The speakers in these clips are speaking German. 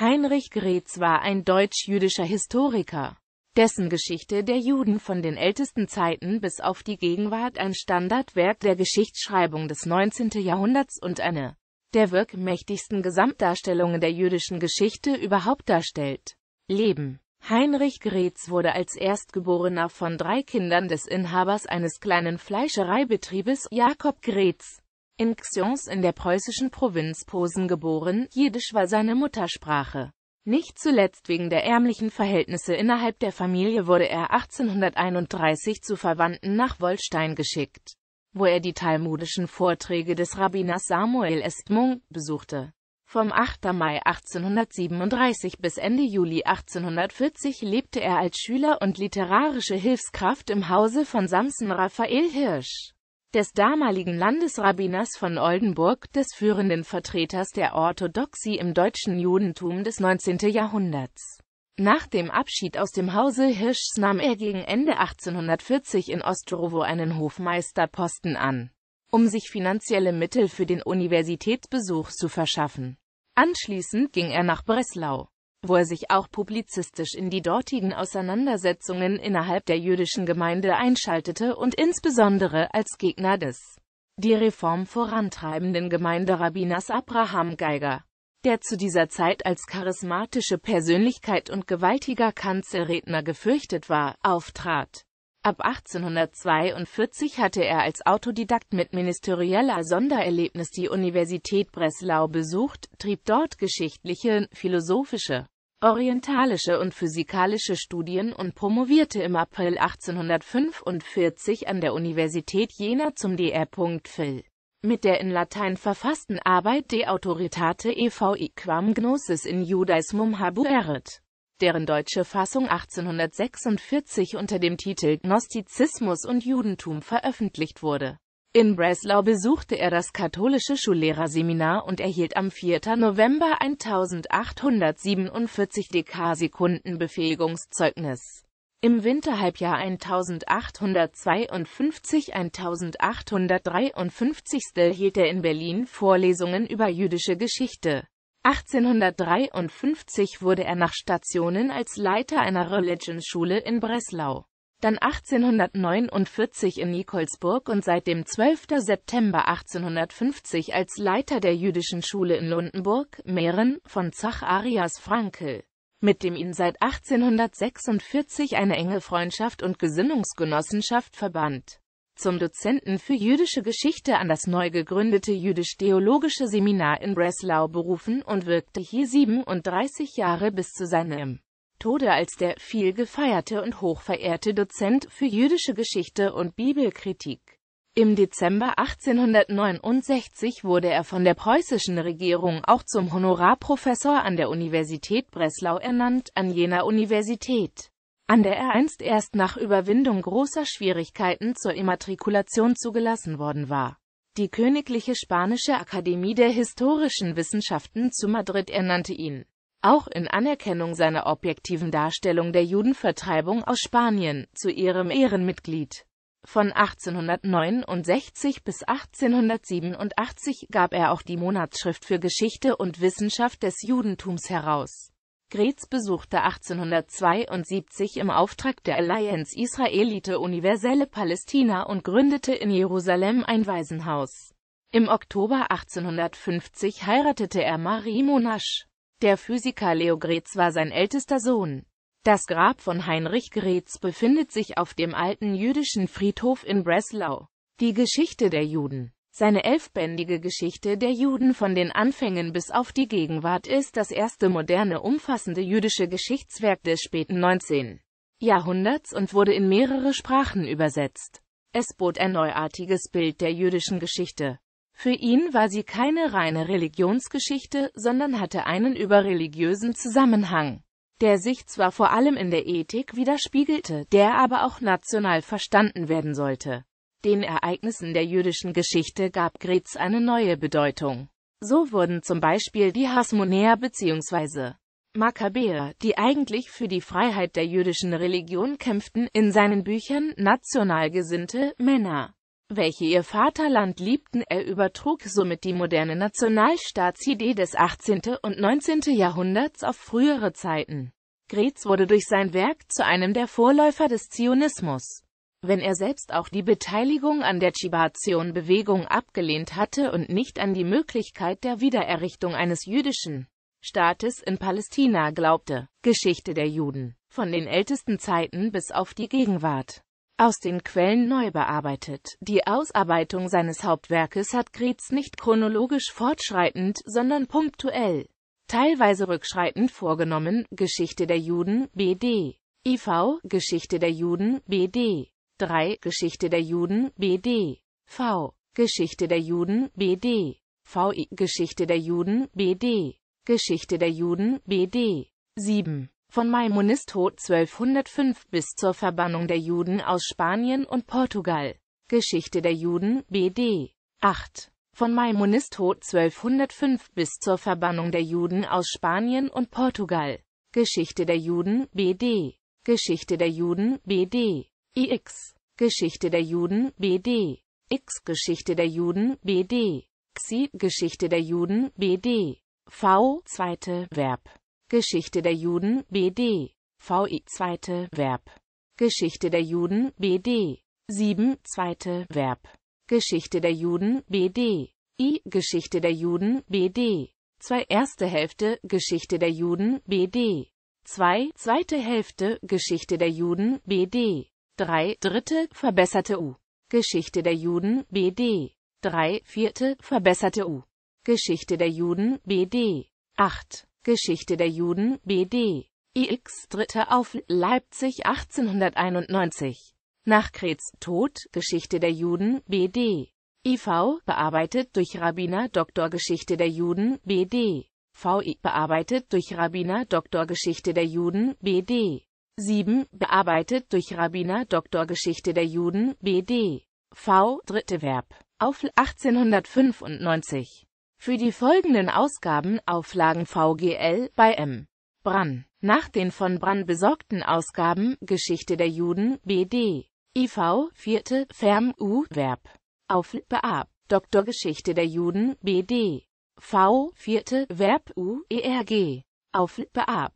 Heinrich Gretz war ein deutsch-jüdischer Historiker, dessen Geschichte der Juden von den ältesten Zeiten bis auf die Gegenwart ein Standardwerk der Geschichtsschreibung des 19. Jahrhunderts und eine der wirkmächtigsten Gesamtdarstellungen der jüdischen Geschichte überhaupt darstellt. Leben Heinrich Gretz wurde als Erstgeborener von drei Kindern des Inhabers eines kleinen Fleischereibetriebes Jakob Gretz in Xions in der preußischen Provinz Posen geboren, Jiddisch war seine Muttersprache. Nicht zuletzt wegen der ärmlichen Verhältnisse innerhalb der Familie wurde er 1831 zu Verwandten nach Wolstein geschickt, wo er die talmudischen Vorträge des Rabbiners Samuel Estmung besuchte. Vom 8. Mai 1837 bis Ende Juli 1840 lebte er als Schüler und literarische Hilfskraft im Hause von Samson Raphael Hirsch des damaligen Landesrabbiners von Oldenburg, des führenden Vertreters der Orthodoxie im deutschen Judentum des 19. Jahrhunderts. Nach dem Abschied aus dem Hause Hirschs nahm er gegen Ende 1840 in Ostrowo einen Hofmeisterposten an, um sich finanzielle Mittel für den Universitätsbesuch zu verschaffen. Anschließend ging er nach Breslau wo er sich auch publizistisch in die dortigen Auseinandersetzungen innerhalb der jüdischen Gemeinde einschaltete und insbesondere als Gegner des die Reform vorantreibenden Gemeinderabbiners Abraham Geiger, der zu dieser Zeit als charismatische Persönlichkeit und gewaltiger Kanzelredner gefürchtet war, auftrat. Ab 1842 hatte er als Autodidakt mit ministerieller Sondererlebnis die Universität Breslau besucht, trieb dort geschichtliche, philosophische orientalische und physikalische Studien und promovierte im April 1845 an der Universität Jena zum Dr. Phil. Mit der in Latein verfassten Arbeit De Autoritate e.V.I. quam Gnosis in Judaismum habueret, deren deutsche Fassung 1846 unter dem Titel Gnostizismus und Judentum veröffentlicht wurde in Breslau besuchte er das katholische Schullehrerseminar und erhielt am 4. November 1847 DK-Sekunden Befähigungszeugnis. Im Winterhalbjahr 1852-1853 hielt er in Berlin Vorlesungen über jüdische Geschichte. 1853 wurde er nach Stationen als Leiter einer Religionsschule in Breslau dann 1849 in Nikolsburg und seit dem 12. September 1850 als Leiter der jüdischen Schule in Lundenburg, Mähren, von Zach Arias Frankel, mit dem ihn seit 1846 eine enge Freundschaft und Gesinnungsgenossenschaft verband. Zum Dozenten für jüdische Geschichte an das neu gegründete jüdisch-theologische Seminar in Breslau berufen und wirkte hier 37 Jahre bis zu seinem Tode als der viel gefeierte und hochverehrte Dozent für jüdische Geschichte und Bibelkritik. Im Dezember 1869 wurde er von der preußischen Regierung auch zum Honorarprofessor an der Universität Breslau ernannt, an jener Universität, an der er einst erst nach Überwindung großer Schwierigkeiten zur Immatrikulation zugelassen worden war. Die Königliche Spanische Akademie der Historischen Wissenschaften zu Madrid ernannte ihn auch in Anerkennung seiner objektiven Darstellung der Judenvertreibung aus Spanien, zu ihrem Ehrenmitglied. Von 1869 bis 1887 gab er auch die Monatsschrift für Geschichte und Wissenschaft des Judentums heraus. Gretz besuchte 1872 im Auftrag der Allianz Israelite Universelle Palästina und gründete in Jerusalem ein Waisenhaus. Im Oktober 1850 heiratete er Marie Monash. Der Physiker Leo Greetz war sein ältester Sohn. Das Grab von Heinrich Greetz befindet sich auf dem alten jüdischen Friedhof in Breslau. Die Geschichte der Juden Seine elfbändige Geschichte der Juden von den Anfängen bis auf die Gegenwart ist das erste moderne umfassende jüdische Geschichtswerk des späten 19. Jahrhunderts und wurde in mehrere Sprachen übersetzt. Es bot ein neuartiges Bild der jüdischen Geschichte. Für ihn war sie keine reine Religionsgeschichte, sondern hatte einen überreligiösen Zusammenhang, der sich zwar vor allem in der Ethik widerspiegelte, der aber auch national verstanden werden sollte. Den Ereignissen der jüdischen Geschichte gab Gretz eine neue Bedeutung. So wurden zum Beispiel die Hasmonäer bzw. Makkabäer, die eigentlich für die Freiheit der jüdischen Religion kämpften, in seinen Büchern »Nationalgesinnte Männer welche ihr Vaterland liebten. Er übertrug somit die moderne Nationalstaatsidee des 18. und 19. Jahrhunderts auf frühere Zeiten. Gretz wurde durch sein Werk zu einem der Vorläufer des Zionismus. Wenn er selbst auch die Beteiligung an der Chibation-Bewegung abgelehnt hatte und nicht an die Möglichkeit der Wiedererrichtung eines jüdischen Staates in Palästina glaubte. Geschichte der Juden. Von den ältesten Zeiten bis auf die Gegenwart aus den Quellen neu bearbeitet. Die Ausarbeitung seines Hauptwerkes hat Grietz nicht chronologisch fortschreitend, sondern punktuell, teilweise rückschreitend vorgenommen, Geschichte der Juden, BD. IV, Geschichte der Juden, BD. 3, Geschichte der Juden, BD. V, Geschichte der Juden, BD. VI, Geschichte der Juden, BD. Geschichte der Juden, BD. 7 von Maimonides-Tod 1205 bis zur Verbannung der Juden aus Spanien und Portugal. Geschichte der Juden, BD 8. Von Maimonides-Tod 1205 bis zur Verbannung der Juden aus Spanien und Portugal. Geschichte der Juden, BD Geschichte der Juden, BD IX Geschichte der Juden, BD X Geschichte der Juden, BD Xi Geschichte der Juden, BD V. Zweite Verb Geschichte der Juden, BD. VI, zweite, Verb. Geschichte der Juden, BD. 7, zweite, Verb. Geschichte der Juden, BD. I, Geschichte der Juden, BD. 2, erste Hälfte, Geschichte der Juden, BD. 2, zweite Hälfte, Geschichte der Juden, BD. 3, dritte, verbesserte U. Geschichte der Juden, BD. 3, vierte, verbesserte U. Geschichte der Juden, BD. 8. Geschichte der Juden, BD. IX Dritte auf Leipzig 1891. Nach Krets Tod, Geschichte der Juden, BD. IV, bearbeitet durch Rabbiner Doktor Geschichte der Juden, BD. VI, bearbeitet durch Rabbiner Doktor Geschichte der Juden, BD. 7, bearbeitet durch Rabbiner Doktor Geschichte der Juden, BD. V, dritte Verb, auf 1895. Für die folgenden Ausgaben Auflagen VGL bei M. Brann. Nach den von Brann besorgten Ausgaben Geschichte der Juden BD. IV, Vierte. Ferm U. Verb. Auf Beab. Geschichte der Juden BD. V, Vierte. Verb U. ERG. Auf Beab.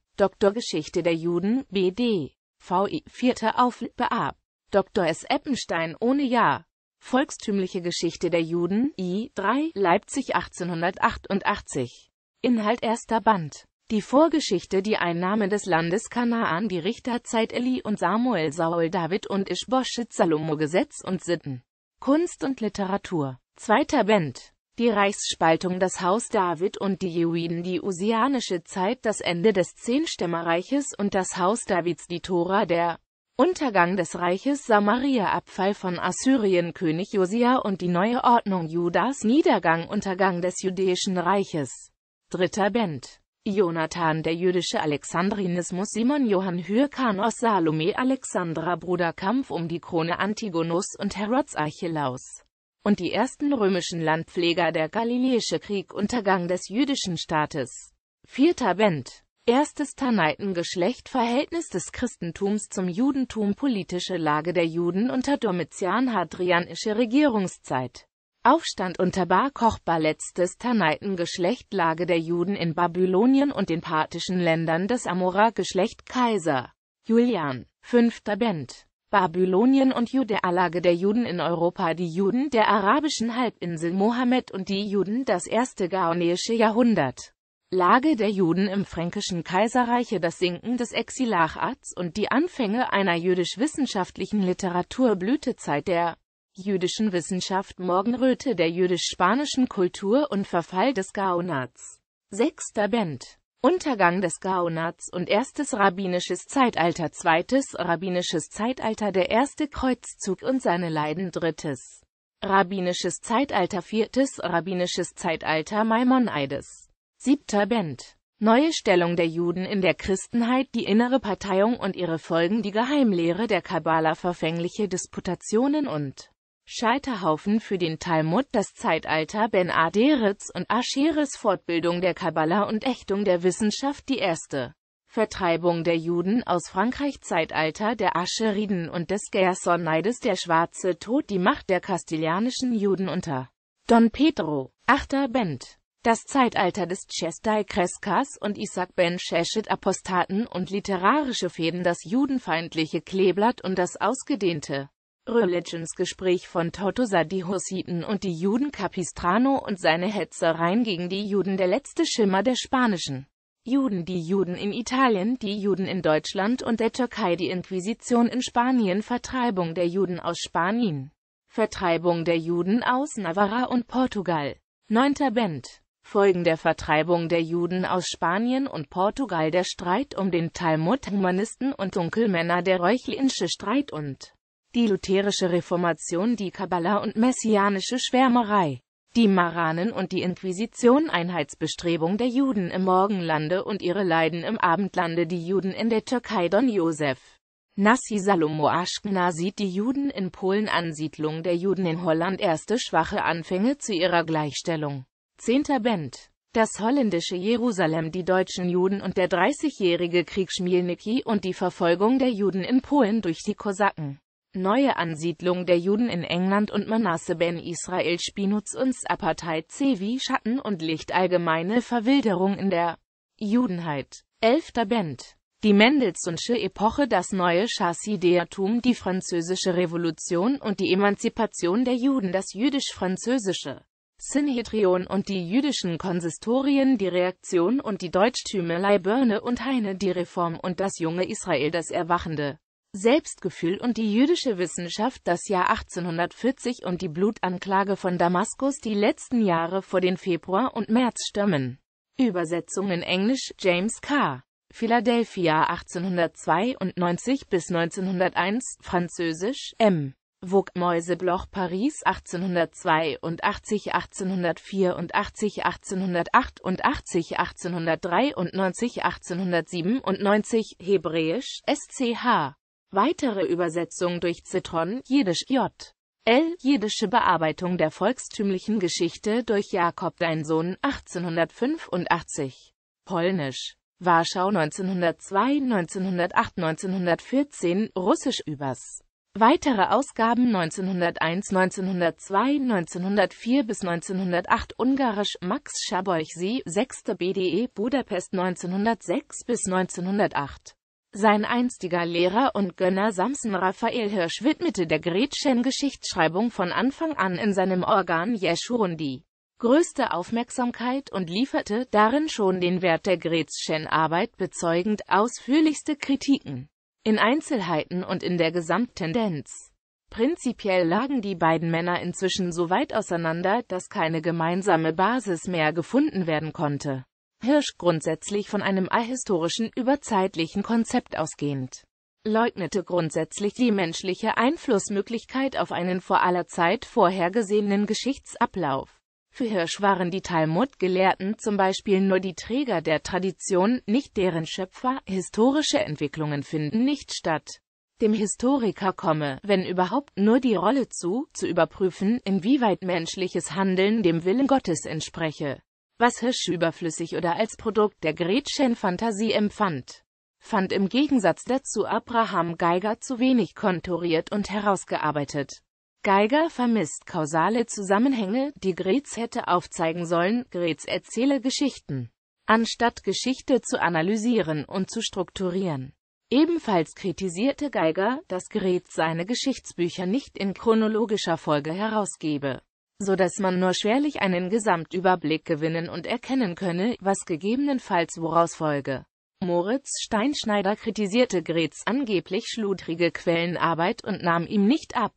Geschichte der Juden BD. VI, Vierte. Auf Beab. Dr. S. Eppenstein ohne Jahr. Volkstümliche Geschichte der Juden, I. 3, Leipzig 1888. Inhalt erster Band. Die Vorgeschichte Die Einnahme des Landes Kanaan Die Richterzeit Eli und Samuel Saul David und Ishboshit Salomo Gesetz und Sitten. Kunst und Literatur. Zweiter Band. Die Reichsspaltung Das Haus David und die Jewiden Die Usianische Zeit Das Ende des Zehnstämmerreiches und das Haus Davids Die Tora der Untergang des Reiches Samaria, Abfall von Assyrien, König Josia und die neue Ordnung Judas, Niedergang, Untergang des jüdischen Reiches. Dritter Band. Jonathan, der jüdische Alexandrinismus, Simon Johann Hyrkanos, Salome, Alexandra, Bruder Kampf um die Krone Antigonus und Herods Archelaus. Und die ersten römischen Landpfleger, der Galiläische Krieg, Untergang des jüdischen Staates. Vierter Band. Erstes Tanaitengeschlecht Verhältnis des Christentums zum Judentum Politische Lage der Juden unter Domitian-Hadrianische Regierungszeit Aufstand unter Bar Kochba Letztes Tanaitengeschlecht Lage der Juden in Babylonien und den parthischen Ländern des Amora-Geschlecht Kaiser Julian 5. Band Babylonien und Judäa-Lage der Juden in Europa Die Juden der arabischen Halbinsel Mohammed und die Juden das erste gaonäische Jahrhundert Lage der Juden im Fränkischen Kaiserreiche das Sinken des Exilacharts und die Anfänge einer jüdisch-wissenschaftlichen Literatur Blütezeit der jüdischen Wissenschaft Morgenröte der jüdisch-spanischen Kultur und Verfall des Gaunats. Sechster Band Untergang des Gaunats und erstes rabbinisches Zeitalter Zweites rabbinisches Zeitalter Der erste Kreuzzug und seine Leiden Drittes rabbinisches Zeitalter Viertes rabbinisches Zeitalter Maimonides Siebter Band. Neue Stellung der Juden in der Christenheit, die innere Parteiung und ihre Folgen, die Geheimlehre der Kabbala, verfängliche Disputationen und Scheiterhaufen für den Talmud, das Zeitalter Ben Aderits und Ascheres Fortbildung der Kabbala und Ächtung der Wissenschaft, die erste Vertreibung der Juden aus Frankreich, Zeitalter der Ascheriden und des Gersoneides, der schwarze Tod, die Macht der kastilianischen Juden unter Don Pedro, achter Band. Das Zeitalter des Chestai Kreskas und Isaac Ben Sheshet Apostaten und literarische Fäden Das judenfeindliche Kleeblatt und das ausgedehnte Religionsgespräch von Totosar die Hussiten und die Juden Capistrano und seine Hetzereien gegen die Juden Der letzte Schimmer der spanischen Juden Die Juden in Italien, die Juden in Deutschland und der Türkei Die Inquisition in Spanien Vertreibung der Juden aus Spanien Vertreibung der Juden aus Navarra und Portugal 9. Band Folgen der Vertreibung der Juden aus Spanien und Portugal der Streit um den Talmud-Humanisten und Dunkelmänner der Reuchlinsche Streit und die lutherische Reformation, die Kabbala und messianische Schwärmerei, die Maranen und die Inquisition, Einheitsbestrebung der Juden im Morgenlande und ihre Leiden im Abendlande, die Juden in der Türkei, Don Josef. Nassi Salomo Aschkna sieht die Juden in Polen, Ansiedlung der Juden in Holland, erste schwache Anfänge zu ihrer Gleichstellung. Zehnter Band. Das holländische Jerusalem, die deutschen Juden und der 30-jährige Krieg Schmielnicki und die Verfolgung der Juden in Polen durch die Kosaken. Neue Ansiedlung der Juden in England und Manasse ben Israel Spinutz uns Apartheid C wie Schatten und Licht allgemeine Verwilderung in der Judenheit. Elfter Band. Die Mendelssohnsche Epoche, das neue Chassideatum, die französische Revolution und die Emanzipation der Juden, das jüdisch-französische Sinhedrion und die jüdischen Konsistorien die Reaktion und die Deutschtümelei Börne und Heine die Reform und das junge Israel das erwachende Selbstgefühl und die jüdische Wissenschaft das Jahr 1840 und die Blutanklage von Damaskus die letzten Jahre vor den Februar- und Märzstürmen. Übersetzung in Englisch James K. Philadelphia 1892 bis 1901, Französisch M. Vogue Mäusebloch Paris 1882, 1884, 1888, 1893, 1897, Hebräisch, SCH. Weitere Übersetzung durch Zitron, Jiddisch J. L. Jiddische Bearbeitung der volkstümlichen Geschichte durch Jakob Dein Sohn 1885. Polnisch. Warschau 1902, 1908, 1914, Russisch übers. Weitere Ausgaben 1901, 1902, 1904 bis 1908 Ungarisch Max Sie, 6. BDE Budapest 1906 bis 1908 sein einstiger Lehrer und Gönner Samson Raphael Hirsch widmete der Gretchen Geschichtsschreibung von Anfang an in seinem Organ Jeschurun die größte Aufmerksamkeit und lieferte darin schon den Wert der Gretchen-Arbeit bezeugend ausführlichste Kritiken in Einzelheiten und in der Gesamttendenz. Prinzipiell lagen die beiden Männer inzwischen so weit auseinander, dass keine gemeinsame Basis mehr gefunden werden konnte. Hirsch grundsätzlich von einem ahistorischen, überzeitlichen Konzept ausgehend leugnete grundsätzlich die menschliche Einflussmöglichkeit auf einen vor aller Zeit vorhergesehenen Geschichtsablauf. Für Hirsch waren die Talmud-Gelehrten zum Beispiel nur die Träger der Tradition, nicht deren Schöpfer, historische Entwicklungen finden nicht statt. Dem Historiker komme, wenn überhaupt, nur die Rolle zu, zu überprüfen, inwieweit menschliches Handeln dem Willen Gottes entspreche. Was Hirsch überflüssig oder als Produkt der Gretchen-Fantasie empfand, fand im Gegensatz dazu Abraham Geiger zu wenig konturiert und herausgearbeitet. Geiger vermisst kausale Zusammenhänge, die Gretz hätte aufzeigen sollen, Gretz erzähle Geschichten, anstatt Geschichte zu analysieren und zu strukturieren. Ebenfalls kritisierte Geiger, dass Gretz seine Geschichtsbücher nicht in chronologischer Folge herausgebe, so dass man nur schwerlich einen Gesamtüberblick gewinnen und erkennen könne, was gegebenenfalls woraus folge. Moritz Steinschneider kritisierte Gretz angeblich schludrige Quellenarbeit und nahm ihm nicht ab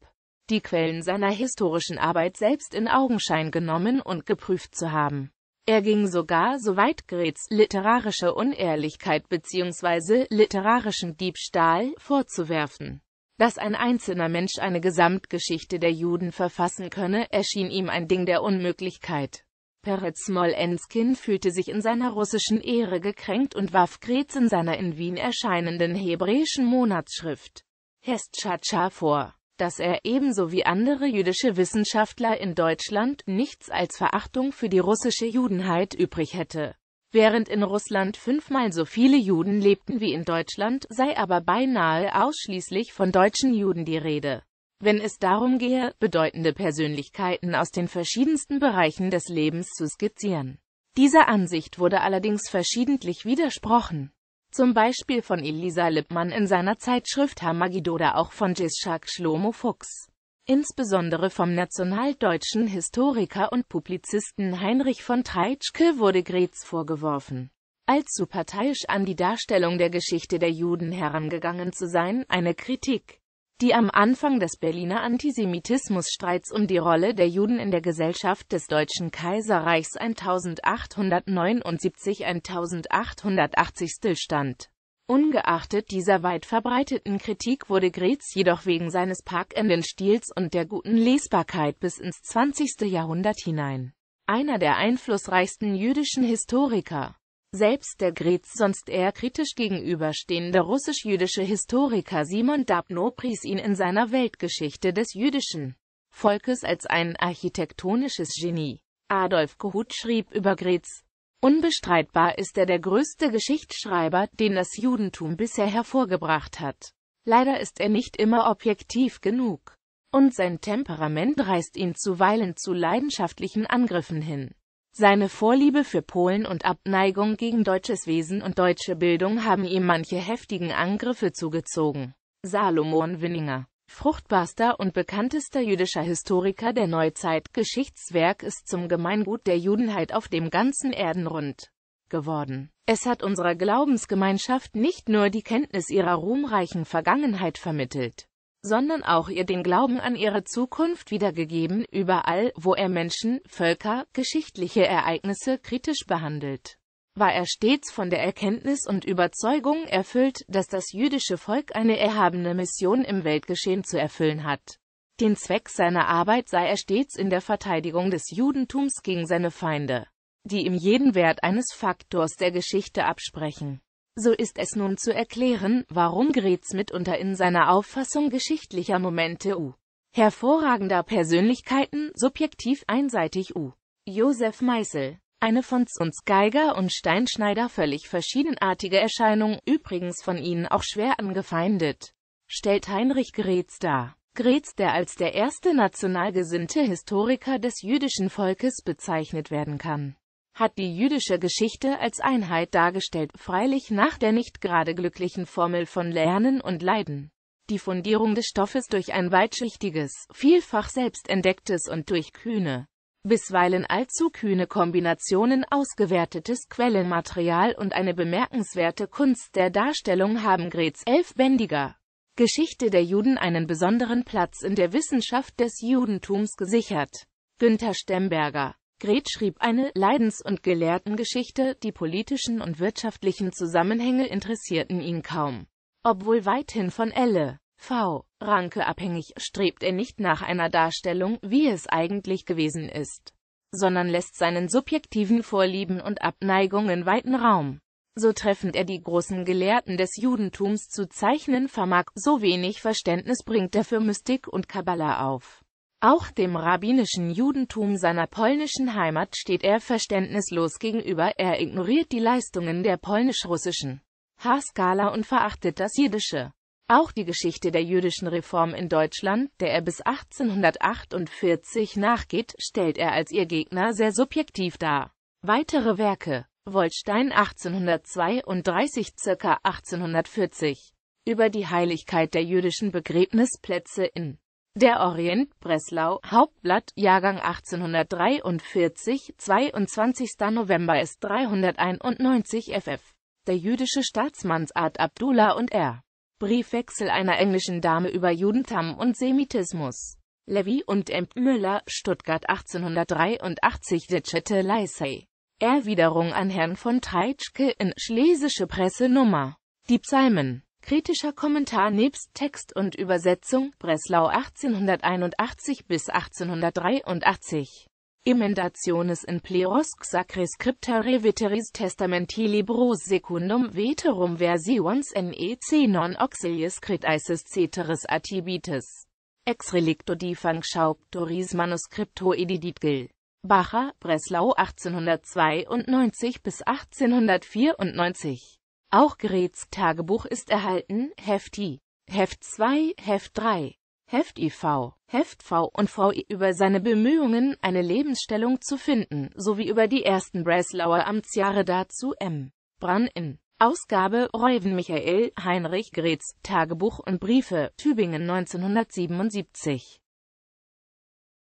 die Quellen seiner historischen Arbeit selbst in Augenschein genommen und geprüft zu haben. Er ging sogar so weit, Grets literarische Unehrlichkeit bzw. literarischen Diebstahl vorzuwerfen. Dass ein einzelner Mensch eine Gesamtgeschichte der Juden verfassen könne, erschien ihm ein Ding der Unmöglichkeit. Peretz Smolenskin fühlte sich in seiner russischen Ehre gekränkt und warf Gretz in seiner in Wien erscheinenden hebräischen Monatsschrift Hestschatscha vor dass er, ebenso wie andere jüdische Wissenschaftler in Deutschland, nichts als Verachtung für die russische Judenheit übrig hätte. Während in Russland fünfmal so viele Juden lebten wie in Deutschland, sei aber beinahe ausschließlich von deutschen Juden die Rede. Wenn es darum gehe, bedeutende Persönlichkeiten aus den verschiedensten Bereichen des Lebens zu skizzieren. Dieser Ansicht wurde allerdings verschiedentlich widersprochen zum Beispiel von Elisa Lippmann in seiner Zeitschrift Hamagid oder auch von Jischak Schlomo Fuchs. Insbesondere vom nationaldeutschen Historiker und Publizisten Heinrich von Treitschke wurde Gretz vorgeworfen, allzu parteiisch an die Darstellung der Geschichte der Juden herangegangen zu sein, eine Kritik, die am Anfang des Berliner Antisemitismusstreits um die Rolle der Juden in der Gesellschaft des Deutschen Kaiserreichs 1879-1880 stillstand. Ungeachtet dieser weit verbreiteten Kritik wurde Gretz jedoch wegen seines parkenden Stils und der guten Lesbarkeit bis ins 20. Jahrhundert hinein einer der einflussreichsten jüdischen Historiker. Selbst der Gretz sonst eher kritisch gegenüberstehende russisch-jüdische Historiker Simon Dabno pries ihn in seiner Weltgeschichte des jüdischen Volkes als ein architektonisches Genie. Adolf Kohut schrieb über Gretz, Unbestreitbar ist er der größte Geschichtsschreiber, den das Judentum bisher hervorgebracht hat. Leider ist er nicht immer objektiv genug. Und sein Temperament reißt ihn zuweilen zu leidenschaftlichen Angriffen hin. Seine Vorliebe für Polen und Abneigung gegen deutsches Wesen und deutsche Bildung haben ihm manche heftigen Angriffe zugezogen. Salomon Winninger fruchtbarster und bekanntester jüdischer Historiker der Neuzeit, Geschichtswerk ist zum Gemeingut der Judenheit auf dem ganzen Erdenrund geworden. Es hat unserer Glaubensgemeinschaft nicht nur die Kenntnis ihrer ruhmreichen Vergangenheit vermittelt, sondern auch ihr den Glauben an ihre Zukunft wiedergegeben, überall, wo er Menschen, Völker, geschichtliche Ereignisse kritisch behandelt war er stets von der Erkenntnis und Überzeugung erfüllt, dass das jüdische Volk eine erhabene Mission im Weltgeschehen zu erfüllen hat. Den Zweck seiner Arbeit sei er stets in der Verteidigung des Judentums gegen seine Feinde, die ihm jeden Wert eines Faktors der Geschichte absprechen. So ist es nun zu erklären, warum Gretz mitunter in seiner Auffassung geschichtlicher Momente u. hervorragender Persönlichkeiten subjektiv einseitig u. Josef Meißel eine von Zuns Geiger und Steinschneider völlig verschiedenartige Erscheinung, übrigens von ihnen auch schwer angefeindet, stellt Heinrich Gretz dar. Gretz, der als der erste national gesinnte Historiker des jüdischen Volkes bezeichnet werden kann, hat die jüdische Geschichte als Einheit dargestellt, freilich nach der nicht gerade glücklichen Formel von Lernen und Leiden. Die Fundierung des Stoffes durch ein weitschichtiges, vielfach selbst entdecktes und durch kühne, bisweilen allzu kühne Kombinationen ausgewertetes Quellenmaterial und eine bemerkenswerte Kunst der Darstellung haben Grets elfbändiger Geschichte der Juden einen besonderen Platz in der Wissenschaft des Judentums gesichert. Günther Stemberger Gret schrieb eine Leidens- und Gelehrtengeschichte, die politischen und wirtschaftlichen Zusammenhänge interessierten ihn kaum. Obwohl weithin von Elle. V. Ranke abhängig, strebt er nicht nach einer Darstellung, wie es eigentlich gewesen ist, sondern lässt seinen subjektiven Vorlieben und Abneigungen weiten Raum. So treffend er die großen Gelehrten des Judentums zu zeichnen vermag, so wenig Verständnis bringt er für Mystik und Kabbala auf. Auch dem rabbinischen Judentum seiner polnischen Heimat steht er verständnislos gegenüber, er ignoriert die Leistungen der polnisch-russischen Haskala und verachtet das Jiddische. Auch die Geschichte der jüdischen Reform in Deutschland, der er bis 1848 nachgeht, stellt er als ihr Gegner sehr subjektiv dar. Weitere Werke Wollstein 1832 ca. 1840 über die Heiligkeit der jüdischen Begräbnisplätze in der Orient Breslau, Hauptblatt, Jahrgang 1843, 22. November ist 391 ff. Der jüdische Staatsmannsart Abdullah und er. Briefwechsel einer englischen Dame über Judentum und Semitismus. Levy und M. Müller, Stuttgart 1883 Ditchete Leisei. Erwiderung an Herrn von Treitschke in Schlesische Presse Nummer. Die Psalmen. Kritischer Kommentar nebst Text und Übersetzung Breslau 1881 bis 1883 Emendationes in plerosque sacre scriptare veteris testamenti libros secundum veterum versions nec non auxilius criticis ceteris atibitis. Ex relicto di Fangschauptoris manuscripto edidit Gil. Bacher, Breslau 1892 bis 1894 auch Grets Tagebuch ist erhalten, Heft I, Heft 2, Heft 3, Heft IV, Heft V und VI über seine Bemühungen, eine Lebensstellung zu finden, sowie über die ersten Breslauer Amtsjahre dazu M. Brann in Ausgabe Reuven Michael Heinrich Grets Tagebuch und Briefe, Tübingen 1977